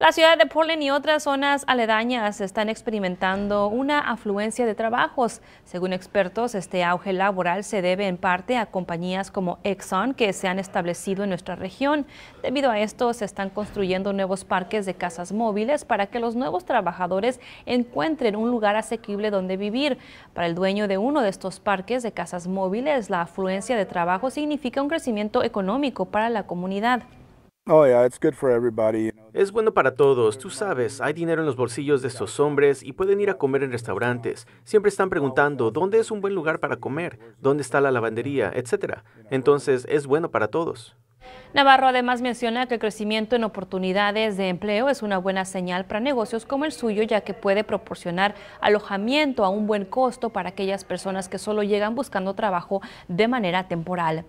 La ciudad de Polen y otras zonas aledañas están experimentando una afluencia de trabajos. Según expertos, este auge laboral se debe en parte a compañías como Exxon que se han establecido en nuestra región. Debido a esto, se están construyendo nuevos parques de casas móviles para que los nuevos trabajadores encuentren un lugar asequible donde vivir. Para el dueño de uno de estos parques de casas móviles, la afluencia de trabajo significa un crecimiento económico para la comunidad. Oh, es bueno para todos, tú sabes, hay dinero en los bolsillos de estos hombres y pueden ir a comer en restaurantes. Siempre están preguntando, ¿dónde es un buen lugar para comer? ¿Dónde está la lavandería? Etcétera. Entonces, es bueno para todos. Navarro además menciona que el crecimiento en oportunidades de empleo es una buena señal para negocios como el suyo, ya que puede proporcionar alojamiento a un buen costo para aquellas personas que solo llegan buscando trabajo de manera temporal.